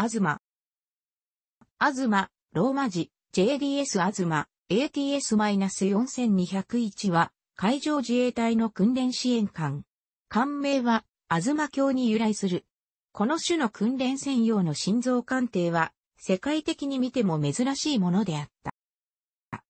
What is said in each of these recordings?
アズマ。アズマ、ローマ字、JDS アズマ、ATS-4201 は、海上自衛隊の訓練支援艦。艦名は、アズマ橋に由来する。この種の訓練専用の心臓艦艇は、世界的に見ても珍しいものであった。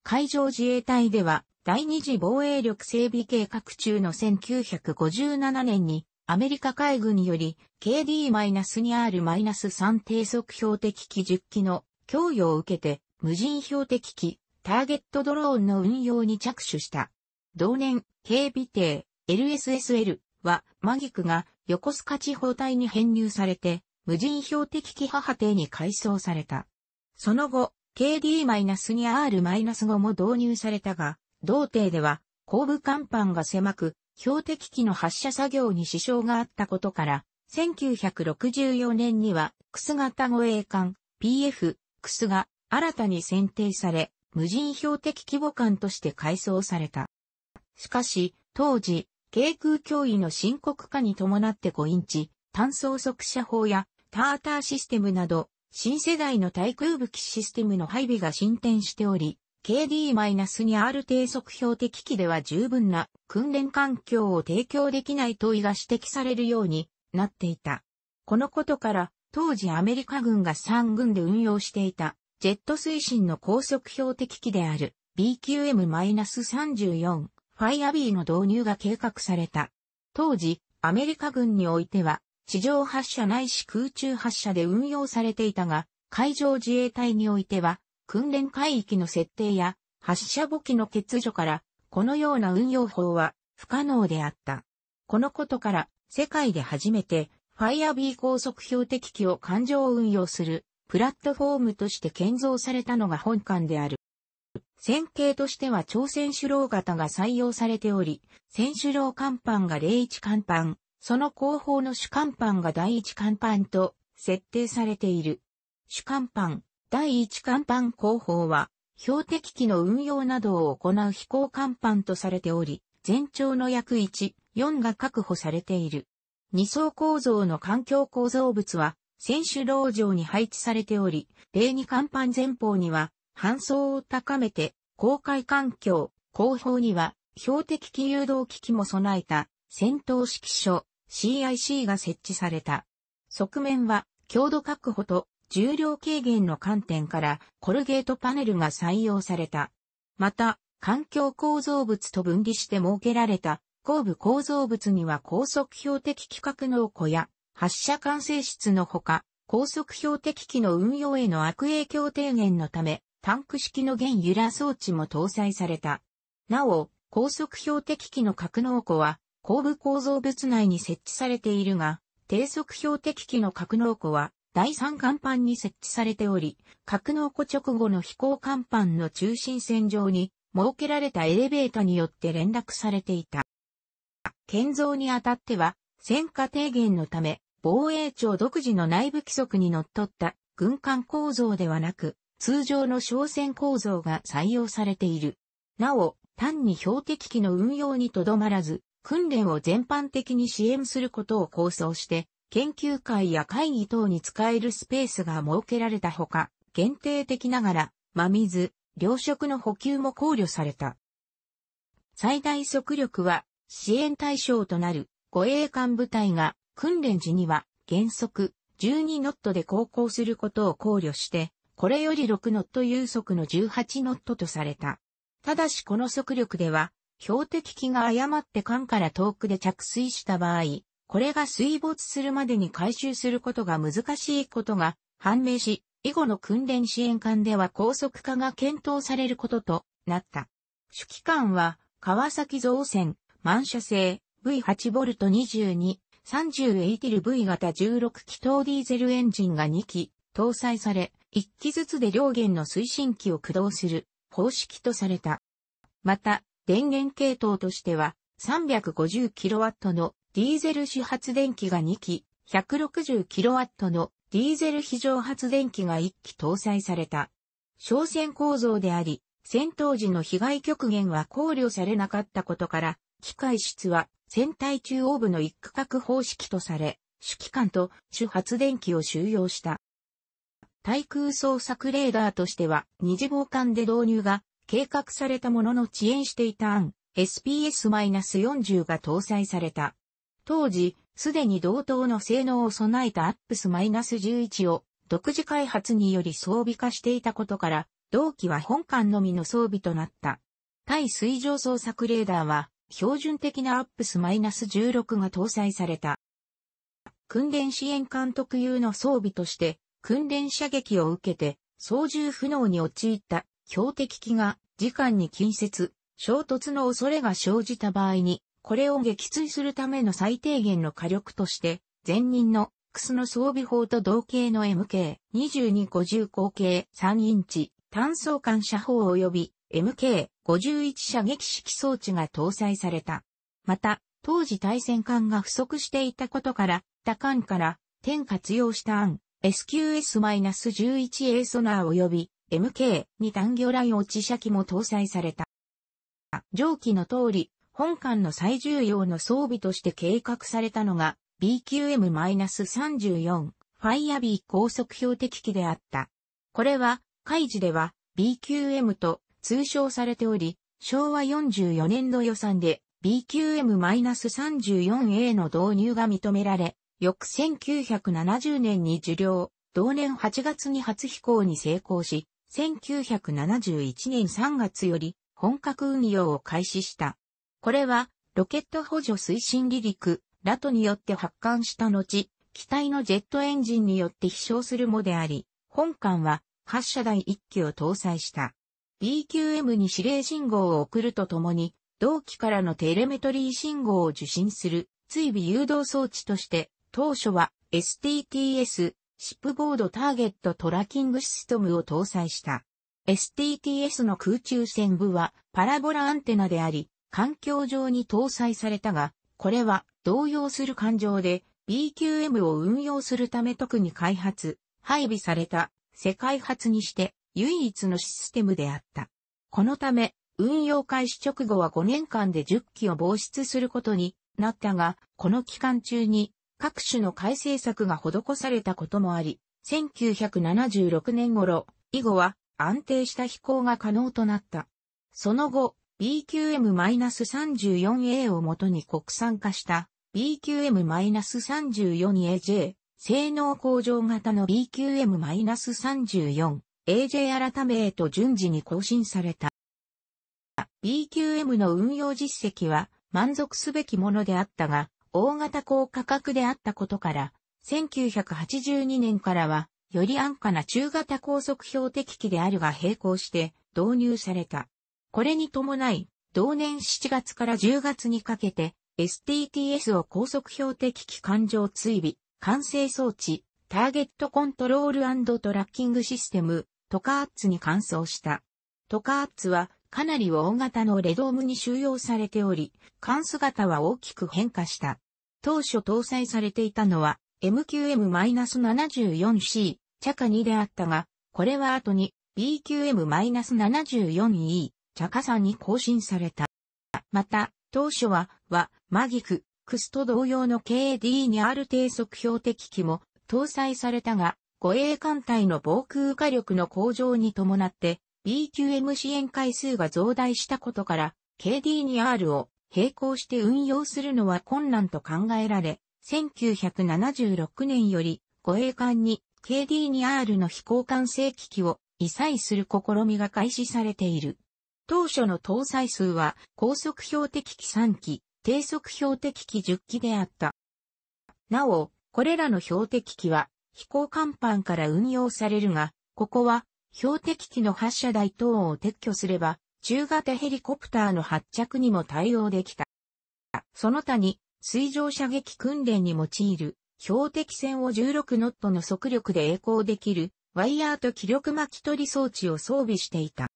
海上自衛隊では、第二次防衛力整備計画中の1957年に、アメリカ海軍により KD-2R-3 低速標的機10機の供与を受けて無人標的機ターゲットドローンの運用に着手した。同年、警備艇 LSSL はマギクが横須賀地方隊に編入されて無人標的機母艇に改装された。その後、KD-2R-5 も導入されたが、同艇では後部甲板が狭く、標的機の発射作業に支障があったことから、1964年には、クス型護衛艦 PF クスが新たに選定され、無人標的規模艦として改装された。しかし、当時、軽空脅威の深刻化に伴って5インチ、単装速射砲やターターシステムなど、新世代の対空武器システムの配備が進展しており、KD-2R 低速標的機では十分な訓練環境を提供できない問いが指摘されるようになっていた。このことから当時アメリカ軍が3軍で運用していたジェット推進の高速標的機である BQM-34 ファイアビーの導入が計画された。当時アメリカ軍においては地上発射ないし空中発射で運用されていたが海上自衛隊においては訓練海域の設定や発射母機の欠如から、このような運用法は不可能であった。このことから、世界で初めて、ファイアビー高速標的機を環状運用する、プラットフォームとして建造されたのが本館である。線形としては朝鮮首楼型が採用されており、選手楼艦板が01艦板、その後方の主艦板が第1艦板と設定されている。主艦板、第1甲板工法は、標的機の運用などを行う飛行甲板とされており、全長の約1、4が確保されている。二層構造の環境構造物は、選手籠城に配置されており、例二甲板前方には、搬送を高めて、公開環境、後方には、標的機誘導機器も備えた、戦闘指揮所、CIC が設置された。側面は、強度確保と重量軽減の観点からコルゲートパネルが採用された。また、環境構造物と分離して設けられた後部構造物には高速標的規格納庫や発射管制室のほか、高速標的機の運用への悪影響低減のため、タンク式の原油ら装置も搭載された。なお、高速標的機の格納庫は、後部構造物内に設置されているが、低速標的機の格納庫は、第3甲板に設置されており、格納庫直後の飛行甲板の中心線上に設けられたエレベータによって連絡されていた。建造にあたっては、戦火低減のため、防衛庁独自の内部規則に則っった軍艦構造ではなく、通常の商船構造が採用されている。なお、単に標的機の運用にとどまらず、訓練を全般的に支援することを構想して、研究会や会議等に使えるスペースが設けられたほか、限定的ながら、真水、糧食の補給も考慮された。最大速力は支援対象となる護衛艦部隊が訓練時には原則12ノットで航行することを考慮して、これより6ノット有速の18ノットとされた。ただしこの速力では、標的機が誤って艦から遠くで着水した場合、これが水没するまでに回収することが難しいことが判明し、以後の訓練支援艦では高速化が検討されることとなった。主機関は、川崎造船、満車製、V8 ボルト22、30エイテル V 型16気筒ディーゼルエンジンが2機搭載され、1機ずつで両弦の推進機を駆動する方式とされた。また、電源系統としては 350kW のディーゼル主発電機が2機、160kW のディーゼル非常発電機が1機搭載された。商船構造であり、戦闘時の被害極限は考慮されなかったことから、機械室は船体中央部の一区画方式とされ、主機関と主発電機を収容した。対空捜索レーダーとしては二次号艦で導入が計画されたものの遅延していた案、SPS-40 が搭載された。当時、すでに同等の性能を備えたアップス -11 を独自開発により装備化していたことから、同機は本艦のみの装備となった。対水上捜索レーダーは、標準的なアップス -16 が搭載された。訓練支援艦特有の装備として、訓練射撃を受けて、操縦不能に陥った標的機が、時間に近接、衝突の恐れが生じた場合に、これを撃墜するための最低限の火力として、前任のクスの装備砲と同型の MK2250 口径3インチ単装管射砲及び MK51 射撃式装置が搭載された。また、当時対戦艦が不足していたことから、他艦から天活用した案 SQS-11A ソナー及び MK 2単魚雷落ち射機も搭載された。上記の通り、本館の最重要の装備として計画されたのが BQM-34 ファイアビー高速標的機であった。これは、海事では BQM と通称されており、昭和44年度予算で BQM-34A の導入が認められ、翌1970年に受領、同年8月に初飛行に成功し、1971年3月より本格運用を開始した。これは、ロケット補助推進離陸、ラトによって発艦した後、機体のジェットエンジンによって飛翔するもであり、本艦は発射台1機を搭載した。BQM に指令信号を送るとともに、同機からのテレメトリー信号を受信する追尾誘導装置として、当初は STTS、シップボードターゲットトラッキングシステムを搭載した。STTS の空中線部はパラボラアンテナであり、環境上に搭載されたが、これは動揺する環状で BQM を運用するため特に開発、配備された世界初にして唯一のシステムであった。このため、運用開始直後は5年間で10機を防止することになったが、この期間中に各種の改正策が施されたこともあり、1976年頃以後は安定した飛行が可能となった。その後、BQM-34A をもとに国産化した BQM-34AJ 性能向上型の BQM-34AJ 改めへと順次に更新された。BQM の運用実績は満足すべきものであったが、大型高価格であったことから、1982年からは、より安価な中型高速標的機であるが並行して導入された。これに伴い、同年7月から10月にかけて、STTS を高速標的機関上追尾、完成装置、ターゲットコントロールトラッキングシステム、トカーッツに換装した。トカーッツはかなり大型のレドームに収容されており、関数型は大きく変化した。当初搭載されていたのは MQM-74C、チャカ2であったが、これは後に BQM-74E、茶化んに更新された。また、当初は、は、マギク、クスと同様の KD にある低速標的機も搭載されたが、護衛艦隊の防空火力の向上に伴って、BQM 支援回数が増大したことから、KD2R を並行して運用するのは困難と考えられ、1976年より護衛艦に KD2R の飛行艦正機器を異彩する試みが開始されている。当初の搭載数は高速標的機3機、低速標的機10機であった。なお、これらの標的機は飛行甲板から運用されるが、ここは標的機の発射台等を撤去すれば、中型ヘリコプターの発着にも対応できた。その他に、水上射撃訓練に用いる、標的船を16ノットの速力で栄光できる、ワイヤーと気力巻き取り装置を装備していた。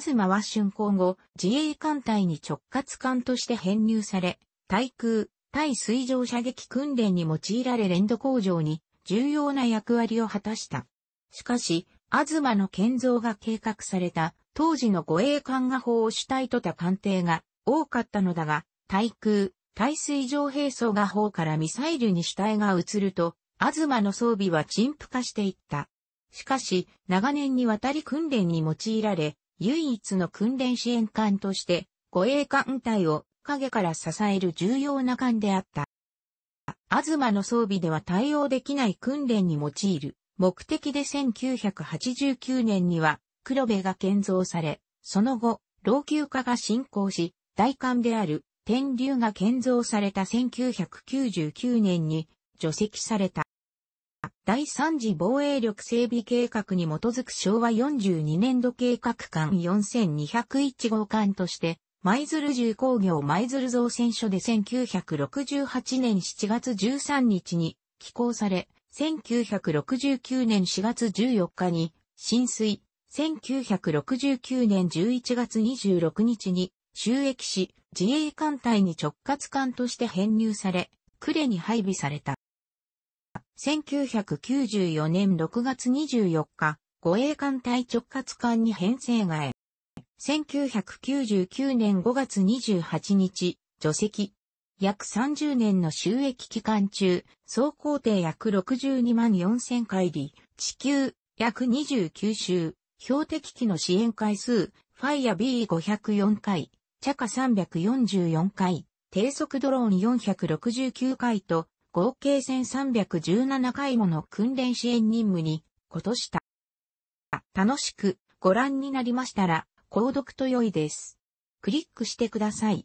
東は竣工後、自衛艦隊に直轄艦として編入され、対空、対水上射撃訓練に用いられ連土工場に重要な役割を果たした。しかし、東の建造が計画された当時の護衛艦が法を主体とた艦艇が多かったのだが、対空、対水上兵装が砲からミサイルに主体が移ると、東の装備は陳腐化していった。しかし、長年にわたり訓練に用いられ、唯一の訓練支援艦として、護衛艦隊を影から支える重要な艦であった。アズマの装備では対応できない訓練に用いる目的で1989年には黒部が建造され、その後、老朽化が進行し、大艦である天竜が建造された1999年に除籍された。第3次防衛力整備計画に基づく昭和42年度計画館4201号館として、舞鶴重工業舞鶴造船所で1968年7月13日に寄港され、1969年4月14日に浸水、1969年11月26日に収益し、自衛艦隊に直轄艦として編入され、呉に配備された。1994年6月24日、護衛艦隊直轄艦に編成外。1999年5月28日、除籍。約30年の収益期間中、総工程約62万4000回り、地球、約29周、標的機の支援回数、ファイア B504 回、チャカ344回、低速ドローン469回と、合計1317回もの訓練支援任務に、ことした。楽しくご覧になりましたら、購読と良いです。クリックしてください。